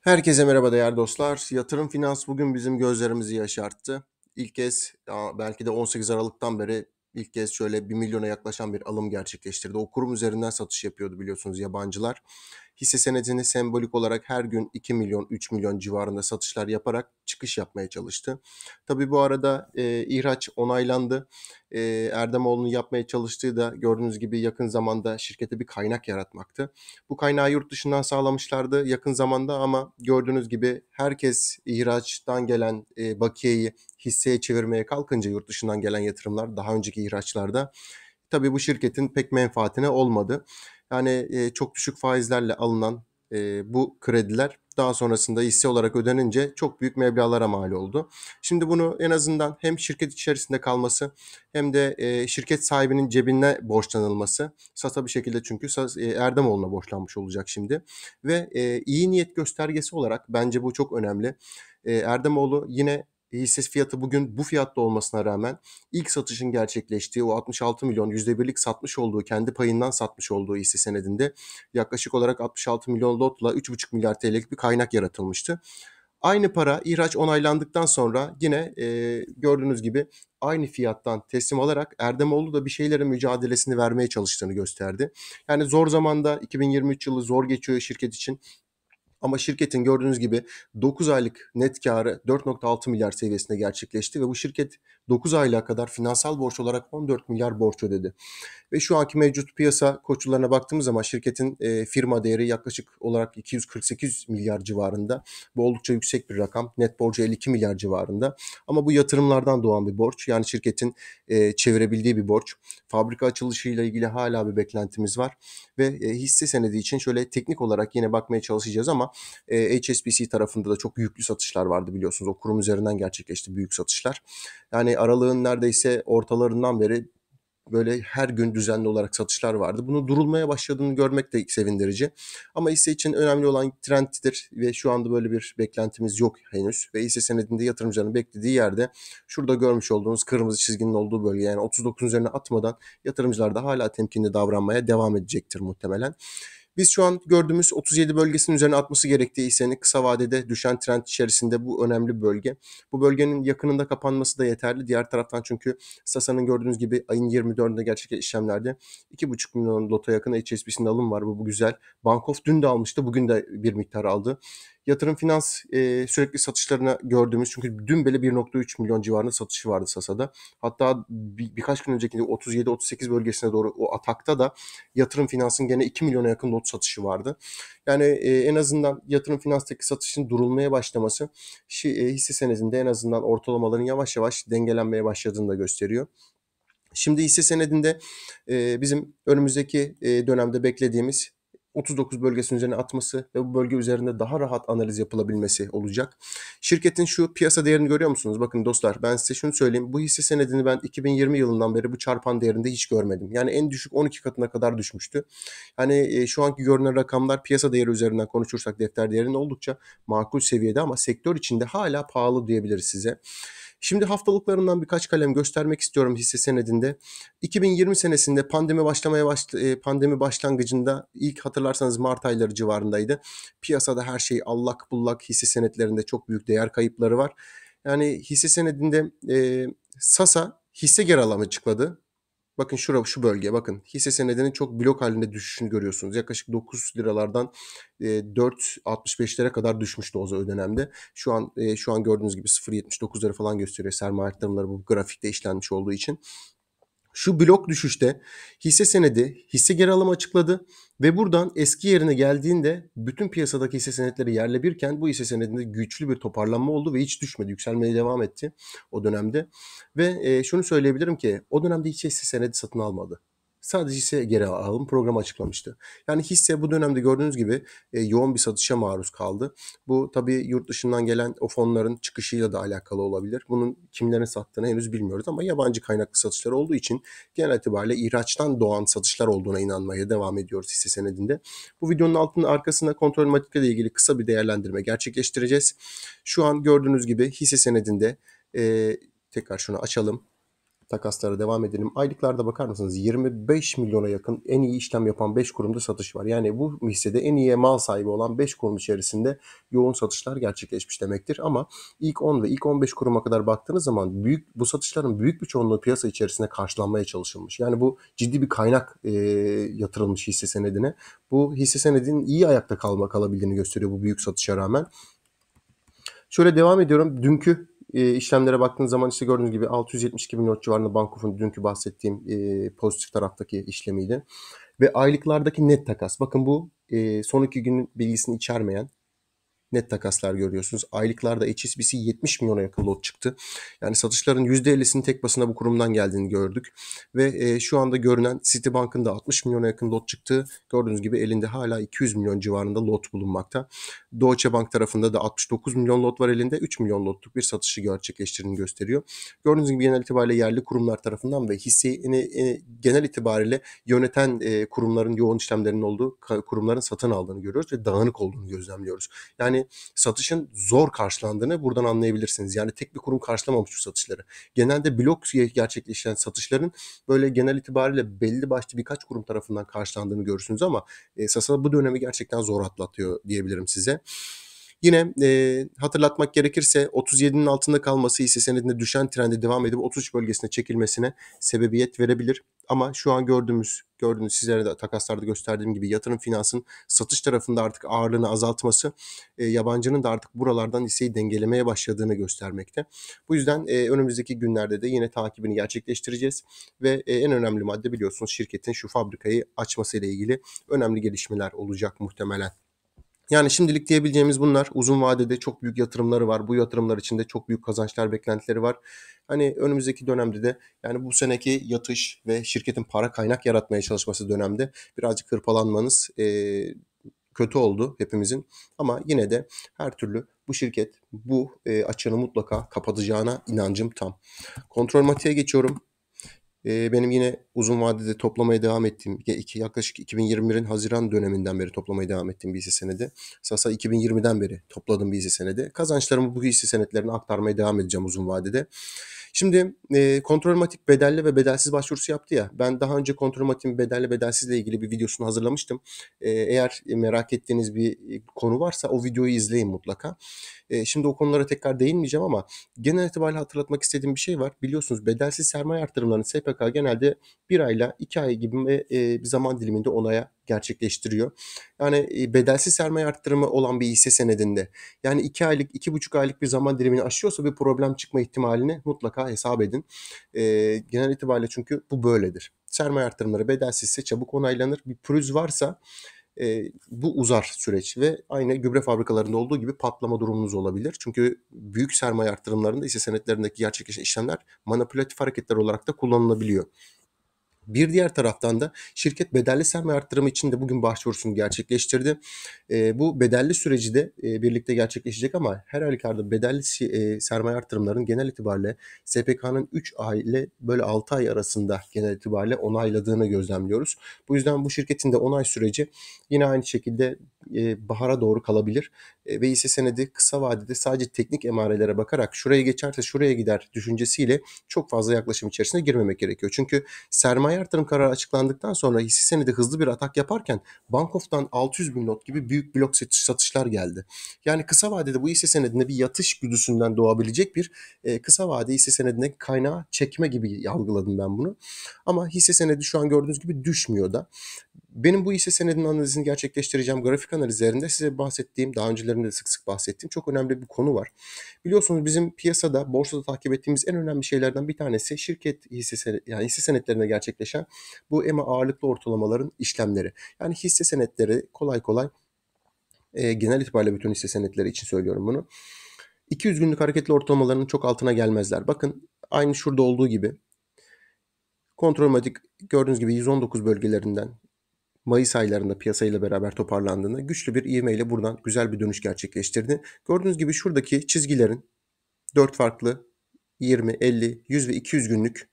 Herkese merhaba değerli dostlar. Yatırım Finans bugün bizim gözlerimizi yaşarttı. İlk kez belki de 18 Aralık'tan beri ilk kez şöyle 1 milyona yaklaşan bir alım gerçekleştirdi. O kurum üzerinden satış yapıyordu biliyorsunuz yabancılar hisse senedini sembolik olarak her gün 2 milyon 3 milyon civarında satışlar yaparak çıkış yapmaya çalıştı. Tabi bu arada e, ihraç onaylandı. E, Erdemoğlu'nun yapmaya çalıştığı da gördüğünüz gibi yakın zamanda şirkete bir kaynak yaratmaktı. Bu kaynağı yurt dışından sağlamışlardı yakın zamanda ama gördüğünüz gibi herkes ihraçtan gelen e, bakiyeyi hisseye çevirmeye kalkınca yurt dışından gelen yatırımlar daha önceki ihraçlarda tabi bu şirketin pek menfaatine olmadı. Yani e, çok düşük faizlerle alınan e, bu krediler daha sonrasında hisse olarak ödenince çok büyük meblalara mal oldu. Şimdi bunu en azından hem şirket içerisinde kalması hem de e, şirket sahibinin cebine borçlanılması. SATA bir şekilde çünkü e, Erdemoğlu'na borçlanmış olacak şimdi. Ve e, iyi niyet göstergesi olarak bence bu çok önemli. E, Erdemoğlu yine hisse e, fiyatı bugün bu fiyatta olmasına rağmen ilk satışın gerçekleştiği o 66 milyon %1'lik satmış olduğu kendi payından satmış olduğu hisse senedinde yaklaşık olarak 66 milyon lotla 3,5 milyar TL'lik bir kaynak yaratılmıştı. Aynı para ihraç onaylandıktan sonra yine e, gördüğünüz gibi aynı fiyattan teslim alarak Erdemoğlu da bir şeylerin mücadelesini vermeye çalıştığını gösterdi. Yani zor zamanda 2023 yılı zor geçiyor şirket için ama şirketin gördüğünüz gibi 9 aylık net karı 4.6 milyar seviyesinde gerçekleşti ve bu şirket 9 aylığa kadar finansal borç olarak 14 milyar borç ödedi. Ve şu anki mevcut piyasa koşullarına baktığımız zaman şirketin e, firma değeri yaklaşık olarak 248 milyar civarında. Bu oldukça yüksek bir rakam. Net borcu 52 milyar civarında. Ama bu yatırımlardan doğan bir borç. Yani şirketin e, çevirebildiği bir borç. Fabrika açılışıyla ilgili hala bir beklentimiz var. Ve e, hisse senedi için şöyle teknik olarak yine bakmaya çalışacağız ama e, HSBC tarafında da çok yüklü satışlar vardı biliyorsunuz. O kurum üzerinden gerçekleşti büyük satışlar. Yani aralığın neredeyse ortalarından beri böyle her gün düzenli olarak satışlar vardı. Bunu durulmaya başladığını görmek de sevindirici. Ama hisse için önemli olan trendtir ve şu anda böyle bir beklentimiz yok henüz. Ve hisse senedinde yatırımcıların beklediği yerde şurada görmüş olduğunuz kırmızı çizginin olduğu bölge yani 39 üzerine atmadan yatırımcılar da hala temkinli davranmaya devam edecektir muhtemelen. Biz şu an gördüğümüz 37 bölgesinin üzerine atması gerektiği ise, kısa vadede düşen trend içerisinde bu önemli bölge. Bu bölgenin yakınında kapanması da yeterli. Diğer taraftan çünkü Sasa'nın gördüğünüz gibi ayın 24'ünde gerçek işlemlerde 2,5 milyon lota yakın HSBC'nin alım var. Bu, bu güzel. Bankof dün de almıştı. Bugün de bir miktar aldı. Yatırım finans e, sürekli satışlarına gördüğümüz çünkü dün bile 1.3 milyon civarında satışı vardı Sasa'da. Hatta bir, birkaç gün önceki 37-38 bölgesine doğru o atakta da yatırım finansın gene 2 milyona yakın not satışı vardı. Yani e, en azından yatırım finanstaki satışın durulmaya başlaması şi, e, hisse senedinde en azından ortalamaların yavaş yavaş dengelenmeye başladığını da gösteriyor. Şimdi hisse senedinde e, bizim önümüzdeki e, dönemde beklediğimiz 39 bölgesinin üzerine atması ve bu bölge üzerinde daha rahat analiz yapılabilmesi olacak. Şirketin şu piyasa değerini görüyor musunuz? Bakın dostlar ben size şunu söyleyeyim. Bu hisse senedini ben 2020 yılından beri bu çarpan değerinde hiç görmedim. Yani en düşük 12 katına kadar düşmüştü. Yani e, şu anki görünen rakamlar piyasa değeri üzerinden konuşursak defter değerinin oldukça makul seviyede ama sektör içinde hala pahalı diyebiliriz size. Şimdi haftalıklarından birkaç kalem göstermek istiyorum hisse senedinde. 2020 senesinde pandemi başlamaya baş, e, pandemi başlangıcında ilk hatırlarsanız Mart ayları civarındaydı. Piyasada her şey allak bullak hisse senetlerinde çok büyük değer kayıpları var. Yani hisse senedinde e, Sasa hisse geri alımı açıkladı. Bakın şura, şu bölge bakın hisse senedinin çok blok halinde düşüşünü görüyorsunuz. Yaklaşık 9 liralardan e, 4.65'lere kadar düşmüştü o dönemde. Şu an e, şu an gördüğünüz gibi 0.79'ları falan gösteriyor sermaye aktarımları bu grafikte işlenmiş olduğu için. Şu blok düşüşte hisse senedi hisse geri alım açıkladı ve buradan eski yerine geldiğinde bütün piyasadaki hisse senetleri yerle birken bu hisse senedinde güçlü bir toparlanma oldu ve hiç düşmedi. Yükselmeye devam etti o dönemde. Ve e, şunu söyleyebilirim ki o dönemde hiç hisse senedi satın almadı. Sadece hisse geri alalım. programı açıklamıştı. Yani hisse bu dönemde gördüğünüz gibi e, yoğun bir satışa maruz kaldı. Bu tabii yurt dışından gelen o fonların çıkışıyla da alakalı olabilir. Bunun kimlerin sattığını henüz bilmiyoruz ama yabancı kaynaklı satışlar olduğu için genel itibariyle ihraçtan doğan satışlar olduğuna inanmaya devam ediyoruz hisse senedinde. Bu videonun altının arkasında kontrol matikle ilgili kısa bir değerlendirme gerçekleştireceğiz. Şu an gördüğünüz gibi hisse senedinde e, tekrar şunu açalım takaslara devam edelim. Aylıklarda bakar mısınız 25 milyona yakın en iyi işlem yapan 5 kurumda satış var. Yani bu hissede en iyi mal sahibi olan 5 kurum içerisinde yoğun satışlar gerçekleşmiş demektir. Ama ilk 10 ve ilk 15 kuruma kadar baktığınız zaman büyük bu satışların büyük bir çoğunluğu piyasa içerisinde karşılanmaya çalışılmış. Yani bu ciddi bir kaynak e, yatırılmış hisse senedine. Bu hisse senedinin iyi ayakta kalma kalabildiğini gösteriyor bu büyük satışa rağmen. Şöyle devam ediyorum. Dünkü e, işlemlere baktığınız zaman işte gördüğünüz gibi 672 bin not civarında Bankov'un dünkü bahsettiğim e, pozitif taraftaki işlemiydi. Ve aylıklardaki net takas. Bakın bu e, son iki günün bilgisini içermeyen net takaslar görüyorsunuz. Aylıklarda HSBC 70 milyona yakın lot çıktı. Yani satışların %50'sinin tek basına bu kurumdan geldiğini gördük. Ve e, şu anda görünen Citibank'ın da 60 milyona yakın lot çıktı. Gördüğünüz gibi elinde hala 200 milyon civarında lot bulunmakta. Deutsche Bank tarafında da 69 milyon lot var elinde. 3 milyon lotluk bir satışı gerçekleştirdiğini gösteriyor. Gördüğünüz gibi genel itibariyle yerli kurumlar tarafından ve hisseni e, genel itibariyle yöneten e, kurumların yoğun işlemlerinin olduğu kurumların satın aldığını görüyoruz ve dağınık olduğunu gözlemliyoruz. Yani yani satışın zor karşılandığını buradan anlayabilirsiniz. Yani tek bir kurum karşılamamış bu satışları. Genelde blok gerçekleşen satışların böyle genel itibariyle belli başlı birkaç kurum tarafından karşılandığını görürsünüz ama e, Sasa bu dönemi gerçekten zor atlatıyor diyebilirim size. Yine e, hatırlatmak gerekirse 37'nin altında kalması hisse senedinde düşen trende devam edip 33 bölgesine çekilmesine sebebiyet verebilir. Ama şu an gördüğümüz, gördüğünüz sizlere de takaslarda gösterdiğim gibi yatırım finansın satış tarafında artık ağırlığını azaltması, e, yabancının da artık buralardan hisseyi dengelemeye başladığını göstermekte. Bu yüzden e, önümüzdeki günlerde de yine takibini gerçekleştireceğiz ve e, en önemli madde biliyorsunuz şirketin şu fabrikayı açması ile ilgili önemli gelişmeler olacak muhtemelen. Yani şimdilik diyebileceğimiz bunlar uzun vadede çok büyük yatırımları var. Bu yatırımlar içinde çok büyük kazançlar beklentileri var. Hani önümüzdeki dönemde de yani bu seneki yatış ve şirketin para kaynak yaratmaya çalışması dönemde birazcık hırpalanmanız e, kötü oldu hepimizin. Ama yine de her türlü bu şirket bu e, açığını mutlaka kapatacağına inancım tam. Kontrol matiğe geçiyorum. Ee, benim yine uzun vadede toplamaya devam ettiğim, yaklaşık 2021'in Haziran döneminden beri toplamaya devam ettiğim bir hisse senedi. Sasa 2020'den beri topladığım bir hisse senedi. Kazançlarımı bu hisse senetlerine aktarmaya devam edeceğim uzun vadede. Şimdi e, matik bedelli ve bedelsiz başvurusu yaptı ya. Ben daha önce kontrol matik bedelli bedelsizle ilgili bir videosunu hazırlamıştım. E, eğer merak ettiğiniz bir konu varsa o videoyu izleyin mutlaka. E, şimdi o konulara tekrar değinmeyeceğim ama genel itibariyle hatırlatmak istediğim bir şey var. Biliyorsunuz bedelsiz sermaye artırımlarını SPK genelde bir ayla iki ay gibi bir zaman diliminde onaya gerçekleştiriyor. Yani e, bedelsiz sermaye arttırımı olan bir hisse senedinde yani 2 aylık 2,5 aylık bir zaman dilimini aşıyorsa bir problem çıkma ihtimalini mutlaka hesap edin. E, genel itibariyle çünkü bu böyledir. Sermaye arttırımları bedelsizse çabuk onaylanır. Bir pürüz varsa e, bu uzar süreç ve aynı gübre fabrikalarında olduğu gibi patlama durumunuz olabilir. Çünkü büyük sermaye arttırımlarında hisse senetlerindeki gerçekleşen işlemler manipülatif hareketler olarak da kullanılabiliyor. Bir diğer taraftan da şirket bedelli sermaye arttırımı için de bugün başvurusunu gerçekleştirdi. E, bu bedelli süreci de e, birlikte gerçekleşecek ama her halükarda bedelli e, sermaye arttırımlarının genel itibariyle SPK'nın 3 ay ile böyle 6 ay arasında genel itibariyle onayladığını gözlemliyoruz. Bu yüzden bu şirketin de onay süreci yine aynı şekilde e, bahara doğru kalabilir. E, ve hisse senedi kısa vadede sadece teknik emarelere bakarak şuraya geçerse şuraya gider düşüncesiyle çok fazla yaklaşım içerisine girmemek gerekiyor. Çünkü sermaye artırım kararı açıklandıktan sonra hisse senedi hızlı bir atak yaparken Bank of'tan 600 bin not gibi büyük blok satış satışlar geldi. Yani kısa vadede bu hisse senedinde bir yatış güdüsünden doğabilecek bir e, kısa vade hisse senedine kaynağı çekme gibi algıladım ben bunu. Ama hisse senedi şu an gördüğünüz gibi düşmüyor da. Benim bu hisse senedinin analizini gerçekleştireceğim grafik analizlerinde size bahsettiğim, daha öncelerinde de sık sık bahsettiğim çok önemli bir konu var. Biliyorsunuz bizim piyasada, borsada takip ettiğimiz en önemli şeylerden bir tanesi şirket hisse senet, yani hisse senetlerinde gerçekleşen bu EMA ağırlıklı ortalamaların işlemleri. Yani hisse senetleri kolay kolay e, genel itibariyle bütün hisse senetleri için söylüyorum bunu. 200 günlük hareketli ortalamalarının çok altına gelmezler. Bakın aynı şurada olduğu gibi matik gördüğünüz gibi 119 bölgelerinden Mayıs aylarında piyasayla beraber toparlandığını, güçlü bir ivme ile buradan güzel bir dönüş gerçekleştirdi. Gördüğünüz gibi şuradaki çizgilerin 4 farklı 20, 50, 100 ve 200 günlük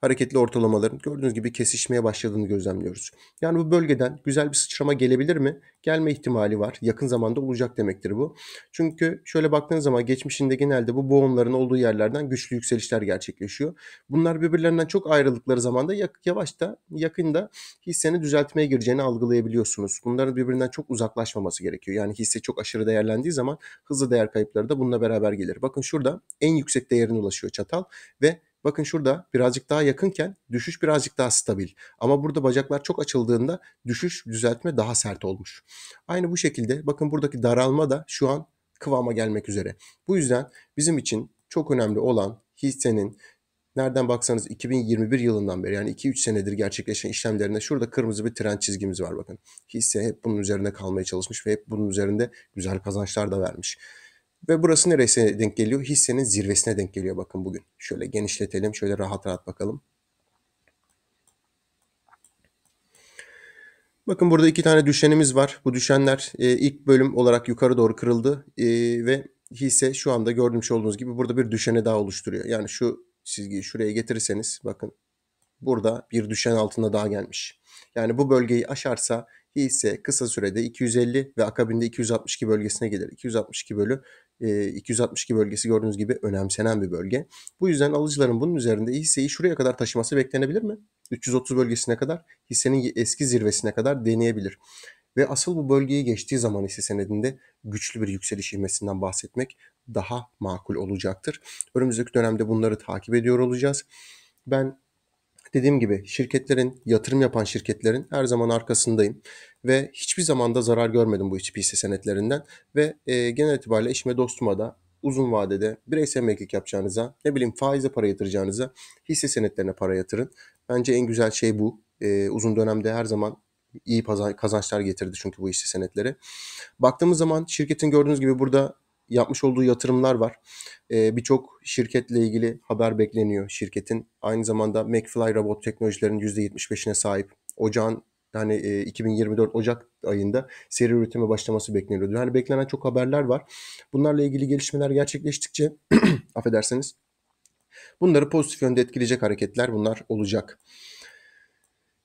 hareketli ortalamaların gördüğünüz gibi kesişmeye başladığını gözlemliyoruz. Yani bu bölgeden güzel bir sıçrama gelebilir mi? Gelme ihtimali var. Yakın zamanda olacak demektir bu. Çünkü şöyle baktığınız zaman geçmişinde genelde bu boğumların olduğu yerlerden güçlü yükselişler gerçekleşiyor. Bunlar birbirlerinden çok ayrılıkları zaman da yavaş da yakında hisseni düzeltmeye gireceğini algılayabiliyorsunuz. Bunların birbirinden çok uzaklaşmaması gerekiyor. Yani hisse çok aşırı değerlendiği zaman hızlı değer kayıpları da bununla beraber gelir. Bakın şurada en yüksek değerine ulaşıyor çatal ve Bakın şurada birazcık daha yakınken düşüş birazcık daha stabil. Ama burada bacaklar çok açıldığında düşüş düzeltme daha sert olmuş. Aynı bu şekilde bakın buradaki daralma da şu an kıvama gelmek üzere. Bu yüzden bizim için çok önemli olan hissenin nereden baksanız 2021 yılından beri yani 2-3 senedir gerçekleşen işlemlerine şurada kırmızı bir trend çizgimiz var bakın. Hisse hep bunun üzerine kalmaya çalışmış ve hep bunun üzerinde güzel kazançlar da vermiş. Ve burası neresine denk geliyor? Hissenin zirvesine denk geliyor bakın bugün. Şöyle genişletelim. Şöyle rahat rahat bakalım. Bakın burada iki tane düşenimiz var. Bu düşenler e, ilk bölüm olarak yukarı doğru kırıldı e, ve hisse şu anda gördüğünüz olduğunuz gibi burada bir düşene daha oluşturuyor. Yani şu çizgiyi şuraya getirirseniz bakın burada bir düşen altında daha gelmiş. Yani bu bölgeyi aşarsa hisse kısa sürede 250 ve akabinde 262 bölgesine gelir. 262 bölü 262 bölgesi gördüğünüz gibi önemsenen bir bölge. Bu yüzden alıcıların bunun üzerinde hisseyi şuraya kadar taşıması beklenebilir mi? 330 bölgesine kadar hissenin eski zirvesine kadar deneyebilir. Ve asıl bu bölgeyi geçtiği zaman hisse senedinde güçlü bir yükseliş ivmesinden bahsetmek daha makul olacaktır. Önümüzdeki dönemde bunları takip ediyor olacağız. Ben Dediğim gibi şirketlerin, yatırım yapan şirketlerin her zaman arkasındayım. Ve hiçbir zaman da zarar görmedim bu hiçbir hisse senetlerinden. Ve e, genel itibariyle eşime dostuma da uzun vadede bireysel emeklilik yapacağınıza, ne bileyim faize para yatıracağınıza hisse senetlerine para yatırın. Bence en güzel şey bu. E, uzun dönemde her zaman iyi kazançlar getirdi çünkü bu hisse senetleri. Baktığımız zaman şirketin gördüğünüz gibi burada yapmış olduğu yatırımlar var. E, Birçok şirketle ilgili haber bekleniyor şirketin. Aynı zamanda McFly robot teknolojilerinin %75'ine sahip. Ocağın yani 2024 Ocak ayında seri üretime başlaması bekleniyordu. Yani beklenen çok haberler var. Bunlarla ilgili gelişmeler gerçekleştikçe affedersiniz bunları pozitif yönde etkileyecek hareketler bunlar olacak.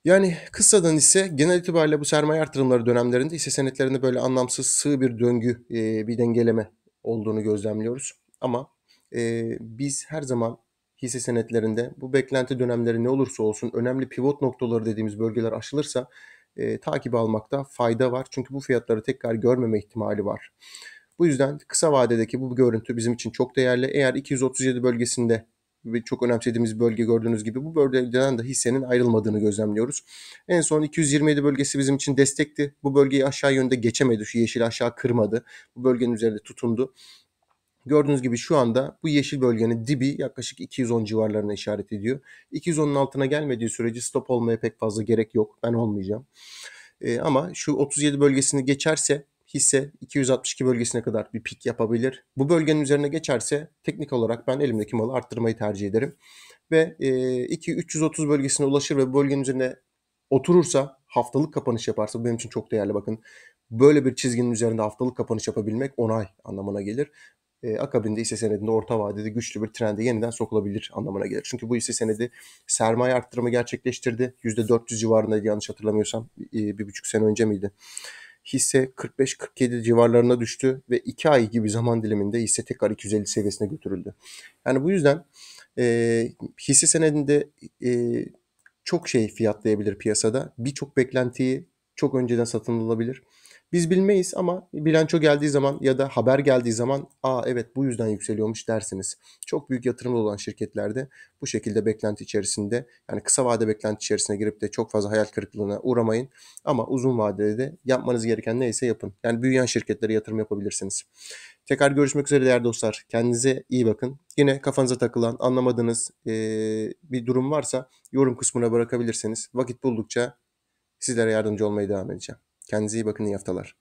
Yani kısadan ise genel itibariyle bu sermaye artırımları dönemlerinde ise senetlerinde böyle anlamsız sığ bir döngü, bir dengeleme olduğunu gözlemliyoruz. Ama e, biz her zaman hisse senetlerinde bu beklenti dönemleri ne olursa olsun önemli pivot noktaları dediğimiz bölgeler aşılırsa e, takibi almakta fayda var. Çünkü bu fiyatları tekrar görmeme ihtimali var. Bu yüzden kısa vadedeki bu görüntü bizim için çok değerli. Eğer 237 bölgesinde ve çok önemsediğimiz bölge gördüğünüz gibi bu bölgeden de hissenin ayrılmadığını gözlemliyoruz. En son 227 bölgesi bizim için destekti. Bu bölgeyi aşağı yönde geçemedi. Şu yeşil aşağı kırmadı. Bu bölgenin üzerinde tutundu. Gördüğünüz gibi şu anda bu yeşil bölgenin dibi yaklaşık 210 civarlarına işaret ediyor. 210'un altına gelmediği sürece stop olmaya pek fazla gerek yok. Ben olmayacağım. Ee, ama şu 37 bölgesini geçerse hisse 262 bölgesine kadar bir pik yapabilir. Bu bölgenin üzerine geçerse teknik olarak ben elimdeki malı arttırmayı tercih ederim. Ve e, 2 330 bölgesine ulaşır ve bu bölgenin üzerine oturursa haftalık kapanış yaparsa bu benim için çok değerli bakın. Böyle bir çizginin üzerinde haftalık kapanış yapabilmek onay anlamına gelir. E, akabinde hisse senedinde orta vadede güçlü bir trende yeniden sokulabilir anlamına gelir. Çünkü bu hisse senedi sermaye arttırımı gerçekleştirdi. %400 civarında yanlış hatırlamıyorsam e, bir buçuk sene önce miydi? hisse 45-47 civarlarına düştü ve 2 ay gibi zaman diliminde hisse tekrar 250 seviyesine götürüldü. Yani bu yüzden e, hisse senedinde e, çok şey fiyatlayabilir piyasada. Birçok beklentiyi çok önceden satın alabilir. Biz bilmeyiz ama bilanço geldiği zaman ya da haber geldiği zaman aa evet bu yüzden yükseliyormuş dersiniz. Çok büyük yatırımlı olan şirketlerde bu şekilde beklenti içerisinde yani kısa vade beklenti içerisine girip de çok fazla hayal kırıklığına uğramayın. Ama uzun vadede de yapmanız gereken neyse yapın. Yani büyüyen şirketlere yatırım yapabilirsiniz. Tekrar görüşmek üzere değerli dostlar. Kendinize iyi bakın. Yine kafanıza takılan, anlamadığınız e, bir durum varsa yorum kısmına bırakabilirsiniz. Vakit buldukça sizlere yardımcı olmaya devam edeceğim. Kendinize iyi bakın, iyi haftalar.